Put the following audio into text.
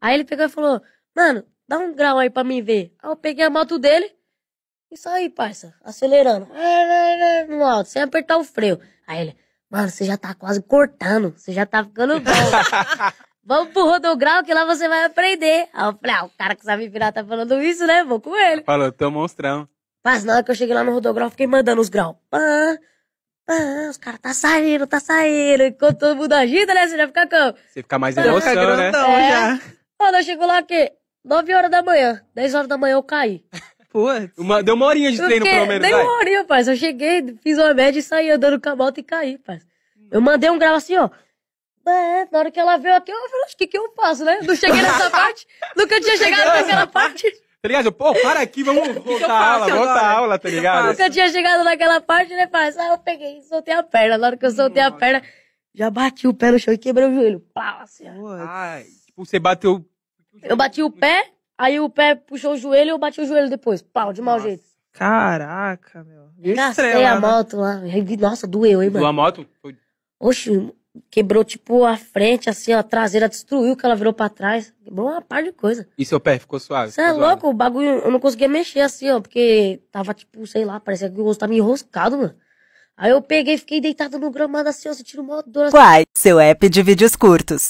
Aí ele pegou e falou, mano, dá um grau aí pra mim ver. Aí eu peguei a moto dele e saí, parça, acelerando. No alto, sem apertar o freio. Aí ele, mano, você já tá quase cortando, você já tá ficando bom. Vamos pro Rodograu que lá você vai aprender. Aí eu falei, ah, o cara que sabe virar tá falando isso, né? Vou com ele. Falou, tô monstrão. Mas na hora que eu cheguei lá no Rodograu, fiquei mandando os graus. Pã, pã, os caras tá saindo, tá saindo. Enquanto todo mundo agita, né? Você já fica com... Você fica mais emoção, é né? É. Mano, eu chego lá que 9 horas da manhã, 10 horas da manhã eu caí. Pô. Uma, deu uma horinha de treino, pelo menos. Deu uma horinha, pai. Eu cheguei, fiz uma média e saí andando com a moto e caí, pai. Eu mandei um grau assim, ó. É, na hora que ela veio aqui, eu falei, o que que eu faço, né? Não cheguei nessa parte, nunca tinha tá chegado naquela parte. Tá ligado? Pô, para aqui, vamos voltar a aula, voltar a aula, tá ligado? Nunca tinha chegado naquela parte, né, pai? Aí ah, eu peguei e soltei a perna. Na hora que eu soltei Nossa. a perna, já bati o pé no chão e quebrei o joelho. Pau, assim, ó. Ai. Tipo, você bateu. Eu bati o pé, aí o pé puxou o joelho e eu bati o joelho depois. Pau, de mau Nossa. jeito. Caraca, meu. Gastei né? a moto lá. Nossa, doeu, hein, mano? Doeu a moto? Oxi, quebrou tipo a frente, assim, a traseira destruiu, que ela virou pra trás. Quebrou uma par de coisa. E seu pé ficou suave? Você é louco, o bagulho, eu não conseguia mexer assim, ó, porque tava tipo, sei lá, parecia que o rosto tava enroscado, mano. Aí eu peguei e fiquei deitado no gramado assim, ó, sentindo mó dor. Assim. Quais? seu app de vídeos curtos.